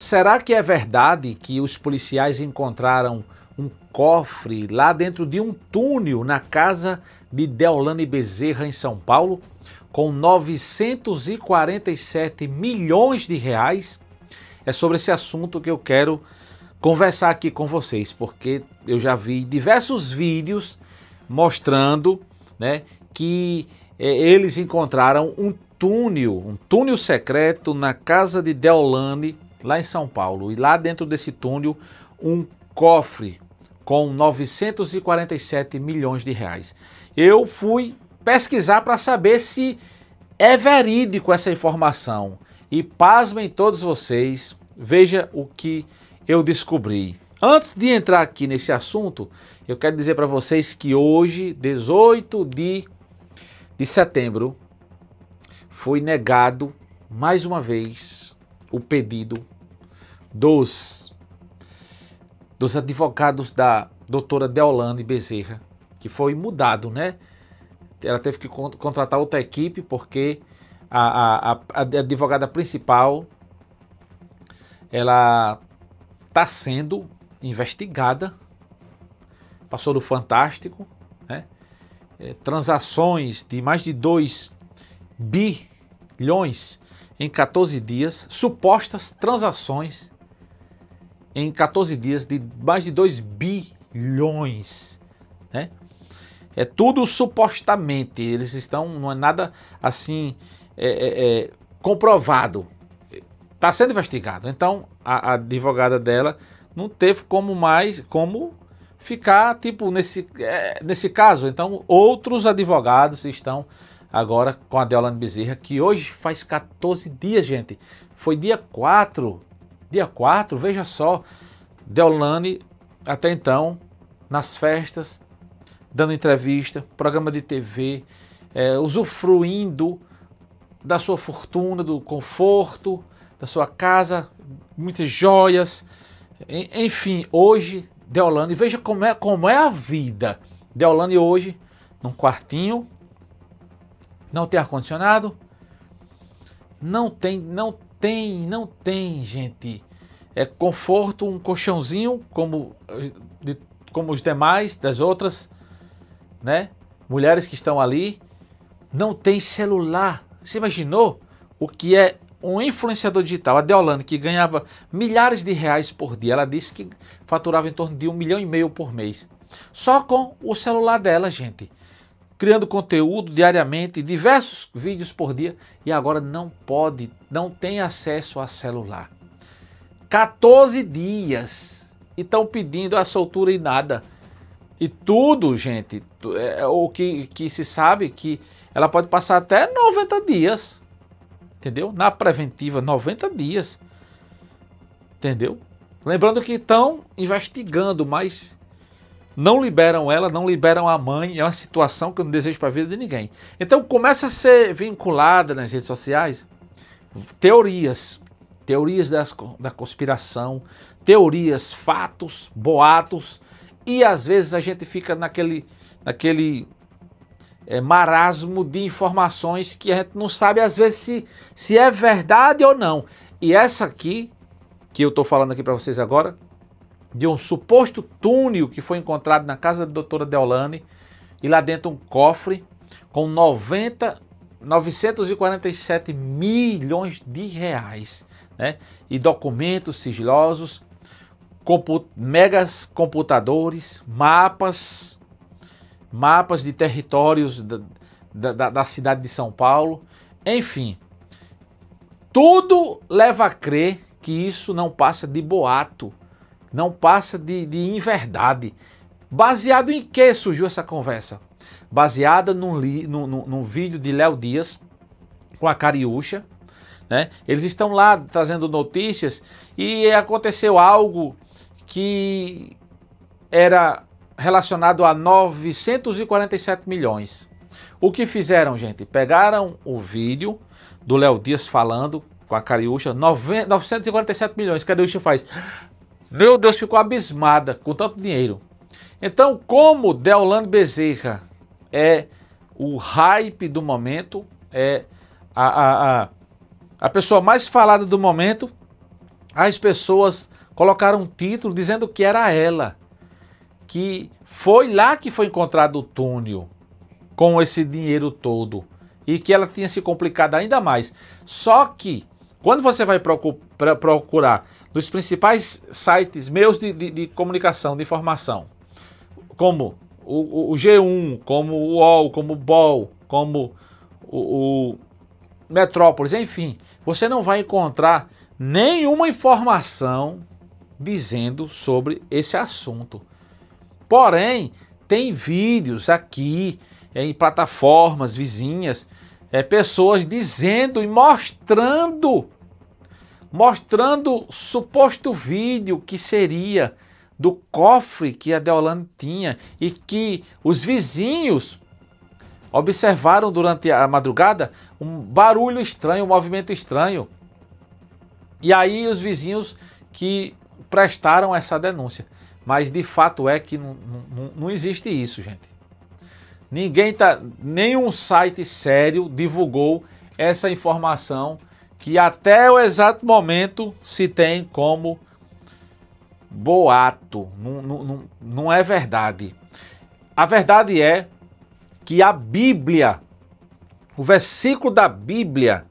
Será que é verdade que os policiais encontraram um cofre lá dentro de um túnel na casa de Deolane Bezerra, em São Paulo, com 947 milhões de reais? É sobre esse assunto que eu quero conversar aqui com vocês, porque eu já vi diversos vídeos mostrando né, que eh, eles encontraram um túnel, um túnel secreto na casa de Deolane lá em São Paulo. E lá dentro desse túnel, um cofre com 947 milhões de reais. Eu fui pesquisar para saber se é verídico essa informação. E pasmem todos vocês, veja o que eu descobri. Antes de entrar aqui nesse assunto, eu quero dizer para vocês que hoje, 18 de, de setembro, foi negado mais uma vez o pedido dos, dos advogados da doutora Deolane Bezerra, que foi mudado, né? Ela teve que contratar outra equipe porque a, a, a advogada principal ela está sendo investigada, passou do Fantástico, né? É, transações de mais de 2 bilhões em 14 dias, supostas transações em 14 dias de mais de 2 bilhões, né? É tudo supostamente, eles estão, não é nada assim é, é, é comprovado. Está sendo investigado. Então, a, a advogada dela não teve como mais, como ficar, tipo, nesse, é, nesse caso. Então, outros advogados estão agora com a Deolane Bezerra, que hoje faz 14 dias, gente. Foi dia 4, dia 4, veja só, Deolane até então nas festas, dando entrevista, programa de TV, é, usufruindo da sua fortuna, do conforto, da sua casa, muitas joias. Enfim, hoje, Deolane, veja como é, como é a vida. Deolane hoje, num quartinho, não tem ar-condicionado? Não tem, não tem, não tem, gente. É conforto, um colchãozinho como, de, como os demais, das outras, né? Mulheres que estão ali. Não tem celular. Você imaginou o que é um influenciador digital, a Deolane, que ganhava milhares de reais por dia, ela disse que faturava em torno de um milhão e meio por mês. Só com o celular dela, gente criando conteúdo diariamente, diversos vídeos por dia e agora não pode, não tem acesso a celular. 14 dias e estão pedindo a soltura e nada. E tudo, gente, é, é, o que, que se sabe é que ela pode passar até 90 dias, entendeu? Na preventiva, 90 dias, entendeu? Lembrando que estão investigando, mas não liberam ela, não liberam a mãe, é uma situação que eu não desejo para a vida de ninguém. Então começa a ser vinculada nas redes sociais teorias, teorias das, da conspiração, teorias, fatos, boatos, e às vezes a gente fica naquele, naquele é, marasmo de informações que a gente não sabe às vezes se, se é verdade ou não. E essa aqui, que eu estou falando aqui para vocês agora, de um suposto túnel que foi encontrado na casa da doutora Deolane e lá dentro um cofre com 90, 947 milhões de reais né? e documentos sigilosos, megas computadores, mapas, mapas de territórios da, da, da cidade de São Paulo, enfim. Tudo leva a crer que isso não passa de boato não passa de, de inverdade. Baseado em que surgiu essa conversa? Baseada num, li, num, num, num vídeo de Léo Dias com a Cariúcha. Né? Eles estão lá trazendo notícias e aconteceu algo que era relacionado a 947 milhões. O que fizeram, gente? Pegaram o vídeo do Léo Dias falando com a Cariúcha, 947 milhões. Cariúcha faz meu Deus, ficou abismada com tanto dinheiro. Então, como Deolane Bezerra é o hype do momento, é a, a, a, a pessoa mais falada do momento, as pessoas colocaram um título dizendo que era ela, que foi lá que foi encontrado o túnel com esse dinheiro todo e que ela tinha se complicado ainda mais. Só que quando você vai procurar nos principais sites meus de, de, de comunicação, de informação, como o, o, G1, como o UOL, como o BOL, como o, o Metrópolis, enfim, você não vai encontrar nenhuma informação dizendo sobre esse assunto. Porém, tem vídeos aqui em plataformas vizinhas é, pessoas dizendo e mostrando, mostrando suposto vídeo que seria do cofre que a Deolane tinha e que os vizinhos observaram durante a madrugada um barulho estranho, um movimento estranho. E aí os vizinhos que prestaram essa denúncia. Mas de fato é que não, não existe isso, gente. Ninguém tá, nenhum site sério divulgou essa informação que até o exato momento se tem como boato. Não, não, não é verdade. A verdade é que a Bíblia, o versículo da Bíblia,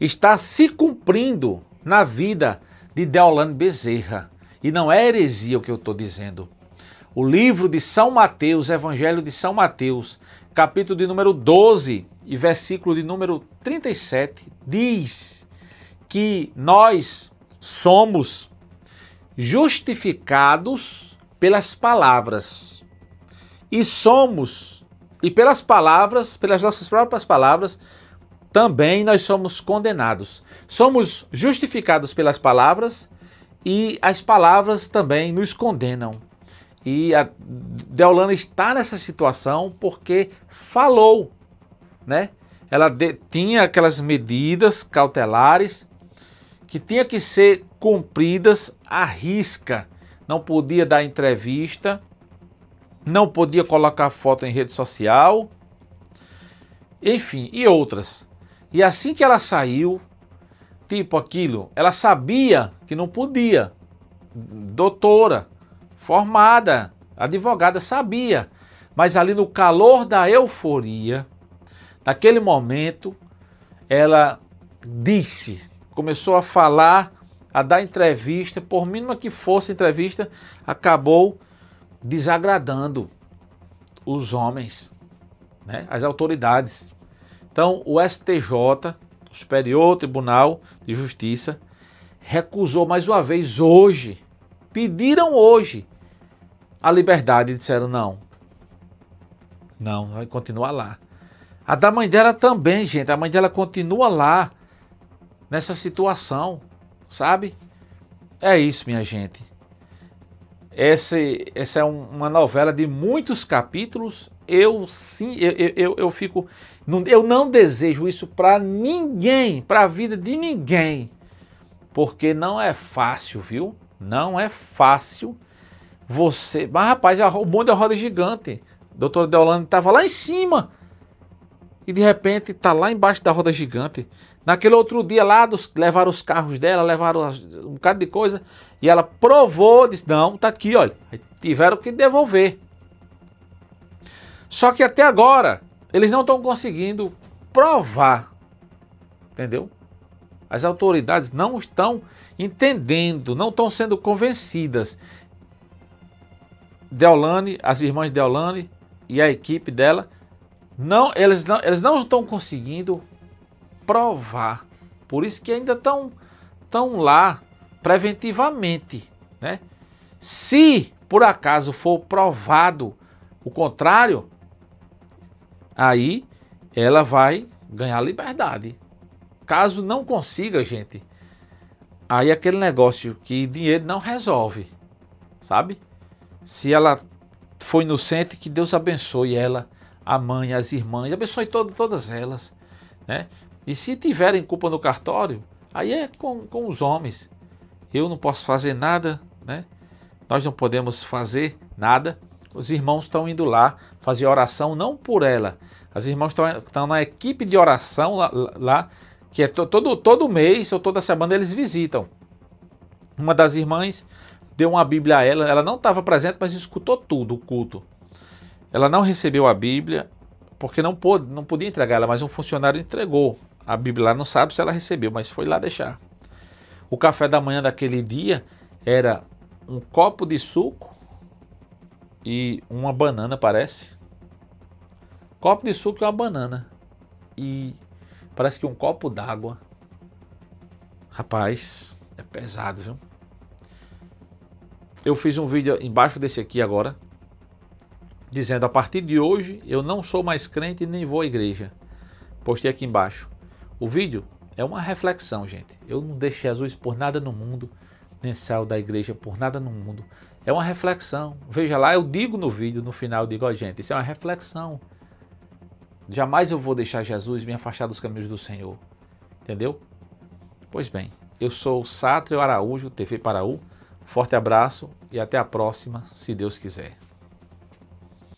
está se cumprindo na vida de Deolane Bezerra. E não é heresia o que eu estou dizendo o livro de São Mateus, Evangelho de São Mateus, capítulo de número 12 e versículo de número 37, diz que nós somos justificados pelas palavras e somos e pelas palavras, pelas nossas próprias palavras, também nós somos condenados. Somos justificados pelas palavras e as palavras também nos condenam. E a Deolana está nessa situação porque falou, né? Ela de, tinha aquelas medidas cautelares que tinha que ser cumpridas à risca. Não podia dar entrevista, não podia colocar foto em rede social, enfim, e outras. E assim que ela saiu, tipo aquilo, ela sabia que não podia. Doutora, formada, advogada, sabia. Mas ali no calor da euforia, naquele momento, ela disse, começou a falar, a dar entrevista, por mínima que fosse entrevista, acabou desagradando os homens, né? as autoridades. Então, o STJ, o Superior Tribunal de Justiça, recusou mais uma vez hoje. Pediram hoje a liberdade e disseram não. Não, vai continuar lá. A da mãe dela também, gente. A mãe dela continua lá nessa situação, sabe? É isso, minha gente. Esse, essa é um, uma novela de muitos capítulos. Eu sim, eu, eu, eu fico. Não, eu não desejo isso para ninguém, para a vida de ninguém. Porque não é fácil, viu? Não é fácil você. Mas rapaz, o mundo da é roda gigante. Doutor Deolane estava lá em cima. E de repente está lá embaixo da roda gigante. Naquele outro dia lá, dos, levaram os carros dela, levaram as, um bocado de coisa. E ela provou, disse: Não, tá aqui, olha. Tiveram que devolver. Só que até agora, eles não estão conseguindo provar. Entendeu? As autoridades não estão entendendo, não estão sendo convencidas Deolane, as irmãs Deolane e a equipe dela, não, eles não, eles não estão conseguindo provar. Por isso que ainda estão tão lá preventivamente, né? Se por acaso for provado o contrário, aí ela vai ganhar liberdade. Caso não consiga, gente, aí aquele negócio que dinheiro não resolve, sabe? Se ela foi inocente, que Deus abençoe ela, a mãe, as irmãs, abençoe todo, todas elas. Né? E se tiverem culpa no cartório, aí é com, com os homens. Eu não posso fazer nada, né? nós não podemos fazer nada. Os irmãos estão indo lá fazer oração, não por ela. As irmãs estão, estão na equipe de oração lá, lá que é todo, todo mês ou toda semana eles visitam. Uma das irmãs deu uma Bíblia a ela, ela não estava presente, mas escutou tudo, o culto. Ela não recebeu a Bíblia, porque não, pôde, não podia entregar ela, mas um funcionário entregou. A Bíblia lá não sabe se ela recebeu, mas foi lá deixar. O café da manhã daquele dia era um copo de suco e uma banana, parece. Copo de suco e uma banana. E parece que um copo d'água. Rapaz, é pesado, viu? eu fiz um vídeo embaixo desse aqui agora, dizendo a partir de hoje eu não sou mais crente nem vou à igreja. Postei aqui embaixo. O vídeo é uma reflexão, gente. Eu não deixo Jesus por nada no mundo, nem saio da igreja por nada no mundo. É uma reflexão. Veja lá, eu digo no vídeo, no final, eu digo, ó, oh, gente, isso é uma reflexão. Jamais eu vou deixar Jesus me afastar dos caminhos do Senhor. Entendeu? Pois bem, eu sou Sátrio Araújo, TV Paraú. Forte abraço e até a próxima, se Deus quiser.